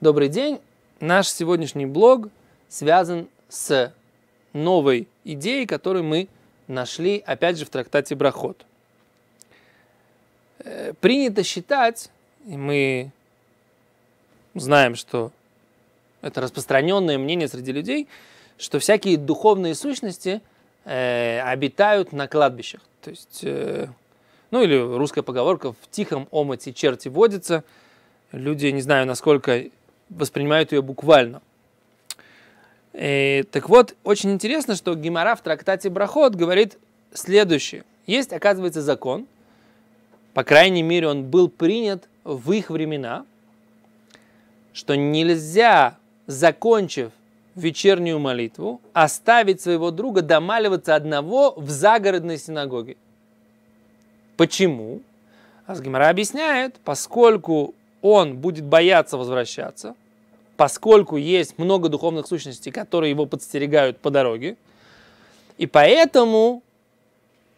Добрый день! Наш сегодняшний блог связан с новой идеей, которую мы нашли, опять же, в трактате Брахот. Э, принято считать, и мы знаем, что это распространенное мнение среди людей, что всякие духовные сущности э, обитают на кладбищах. То есть, э, ну или русская поговорка «в тихом омуте черти водятся». Люди, не знаю, насколько воспринимают ее буквально. И, э, так вот, очень интересно, что Гимара в трактате Брахот говорит следующее. Есть, оказывается, закон, по крайней мере, он был принят в их времена, что нельзя, закончив вечернюю молитву, оставить своего друга домаливаться одного в загородной синагоге. Почему? Асгимара объясняет, поскольку он будет бояться возвращаться, поскольку есть много духовных сущностей, которые его подстерегают по дороге. И поэтому,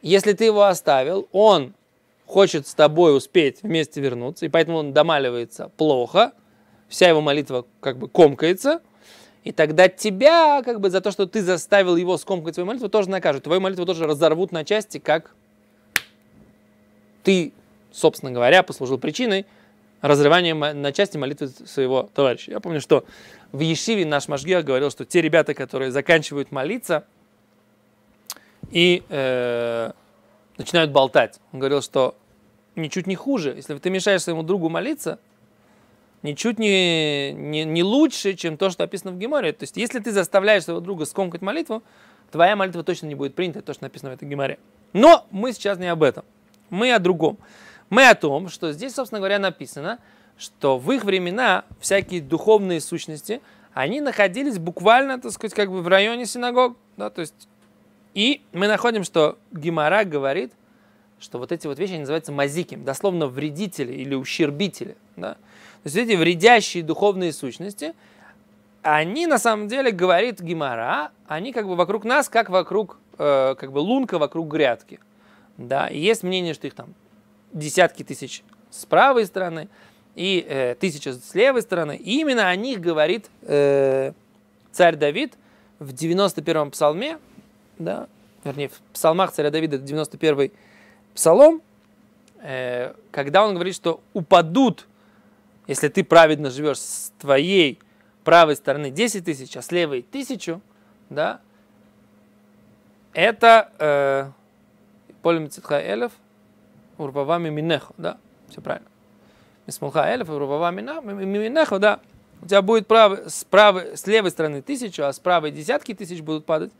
если ты его оставил, он хочет с тобой успеть вместе вернуться, и поэтому он домаливается плохо, вся его молитва как бы комкается, и тогда тебя как бы за то, что ты заставил его скомкать свою молитву, тоже накажут. Твою молитву тоже разорвут на части, как ты, собственно говоря, послужил причиной – разрыванием э, на части молитвы своего товарища. Я помню, что в Ешиве наш Машгиа говорил, что те ребята, которые заканчивают молиться и э, начинают болтать, он говорил, что ничуть не хуже, если ты мешаешь своему другу молиться, ничуть не, не, не лучше, чем то, что описано в Геморе. То есть, если ты заставляешь своего друга скомкать молитву, твоя молитва точно не будет принята, то, что написано в этой Геморе. Но мы сейчас не об этом, мы о другом мы о том, что здесь, собственно говоря, написано, что в их времена всякие духовные сущности, они находились буквально, так сказать, как бы в районе синагог, да, то есть, и мы находим, что Гимара говорит, что вот эти вот вещи они называются мазиким, дословно вредители или ущербители, да, то есть эти вредящие духовные сущности, они на самом деле, говорит Гимара, они как бы вокруг нас, как вокруг, э, как бы лунка вокруг грядки, да, и есть мнение, что их там десятки тысяч с правой стороны и э, тысяча с левой стороны. И именно о них говорит э, царь Давид в 91-м псалме, да, вернее, в псалмах царя Давида 91-й псалом, э, когда он говорит, что упадут, если ты праведно живешь с твоей правой стороны 10 тысяч, а с левой тысячу, да, это э, Полем Цитха Элев, урвавами минехо, да, все правильно. Мисмулха эльф, урвавами минехо, да. У тебя будет правы с, правы с левой стороны тысячу, а с правой десятки тысяч будут падать.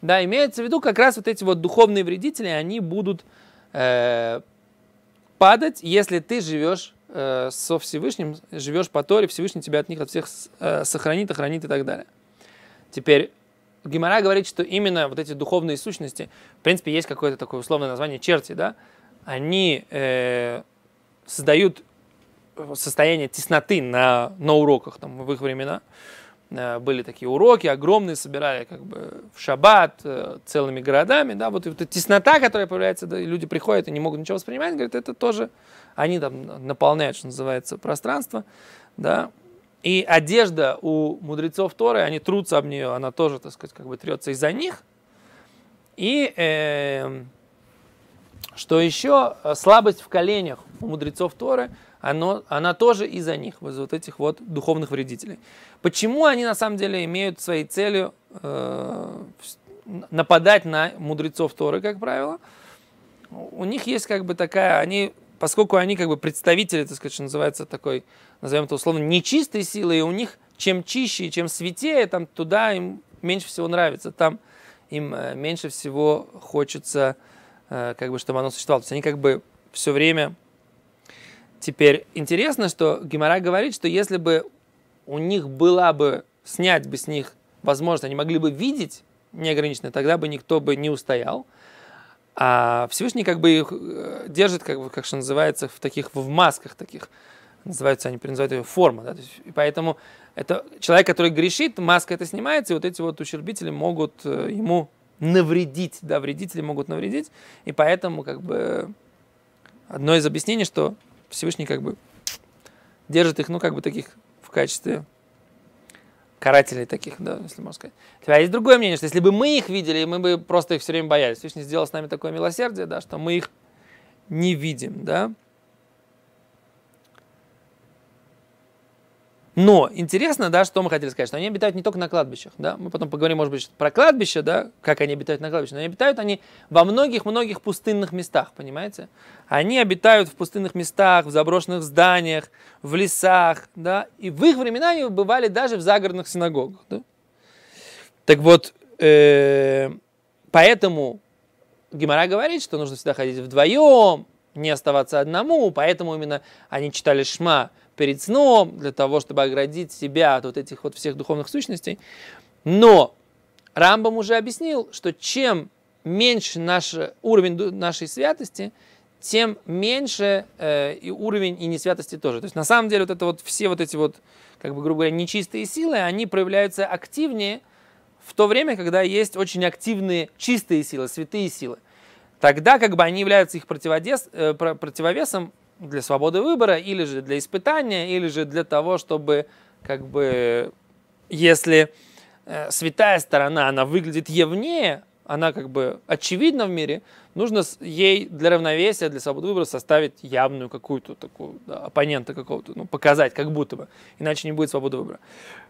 Да, имеется в виду как раз вот эти вот духовные вредители, они будут э, падать, если ты живешь э, со Всевышним, живешь по Торе, Всевышний тебя от них от всех э, сохранит, охранит и так далее. Теперь Гимара говорит, что именно вот эти духовные сущности, в принципе, есть какое-то такое условное название черти, да, они э, создают состояние тесноты на, на уроках там, в их времена. Э, были такие уроки огромные, собирали как бы в шаббат э, целыми городами, да, вот, эта теснота, которая появляется, да, люди приходят и не могут ничего воспринимать, говорят, это тоже, они там наполняют, что называется, пространство, да, и одежда у мудрецов Торы, они трутся об нее, она тоже, так сказать, как бы трется из-за них, и э, что еще? Э, слабость в коленях у мудрецов Торы, оно, она тоже из-за них, из за вот этих вот духовных вредителей. Почему они на самом деле имеют своей целью э, нападать на мудрецов Торы, как правило? У них есть как бы такая, они, поскольку они как бы представители, так сказать, называется такой, назовем это условно, нечистой силы, и у них чем чище чем светее, там туда им меньше всего нравится, там им э, меньше всего хочется Э, как бы, чтобы оно существовало. То есть они как бы все время... Теперь интересно, что Гимара говорит, что если бы у них была бы, снять бы с них возможность, они могли бы видеть неограниченно, тогда бы никто бы не устоял. А Всевышний как бы их э, держит, как бы, как что называется, в таких, в масках таких. Называются они, называют ее форма. Да? Есть, и поэтому это человек, который грешит, маска это снимается, и вот эти вот ущербители могут э, ему навредить, да, вредители могут навредить, и поэтому как бы одно из объяснений, что Всевышний как бы держит их, ну, как бы таких в качестве карателей таких, да, если можно сказать. тебя а есть другое мнение, что если бы мы их видели, мы бы просто их все время боялись. Всевышний сделал с нами такое милосердие, да, что мы их не видим, да. Но интересно, да, что мы хотели сказать, что они обитают не только на кладбищах, да, мы потом поговорим, может быть, про кладбище, да, как они обитают на кладбище, но они обитают они во многих-многих пустынных местах, понимаете? Они обитают в пустынных местах, в заброшенных зданиях, в лесах, да, и в их времена они бывали даже в загородных синагогах, да? Так вот, э, поэтому Гимара говорит, что нужно всегда ходить вдвоем, не оставаться одному, поэтому именно они читали Шма, перед сном, для того, чтобы оградить себя от вот этих вот всех духовных сущностей. Но Рамбам уже объяснил, что чем меньше наш э, уровень нашей святости, тем меньше э, и уровень и несвятости тоже. То есть на самом деле вот это вот все вот эти вот, как бы грубо говоря, нечистые силы, они проявляются активнее в то время, когда есть очень активные чистые силы, святые силы. Тогда как бы они являются их противовес, э, противовесом, для свободы выбора, или же для испытания, или же для того, чтобы, как бы, если э, святая сторона, она выглядит явнее, она как бы очевидна в мире, нужно ей для равновесия, для свободы выбора составить явную какую-то такую, да, оппонента какого-то, ну, показать как будто бы, иначе не будет свободы выбора.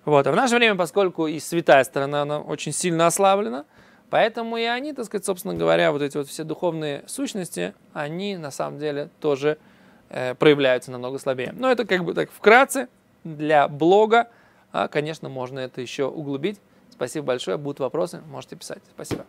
Вот, а в наше время, поскольку и святая сторона, она очень сильно ослаблена, поэтому и они, так сказать, собственно говоря, вот эти вот все духовные сущности, они на самом деле тоже э, проявляются намного слабее. Но это как бы так вкратце для блога. А, конечно, можно это еще углубить. Спасибо большое. Будут вопросы, можете писать. Спасибо.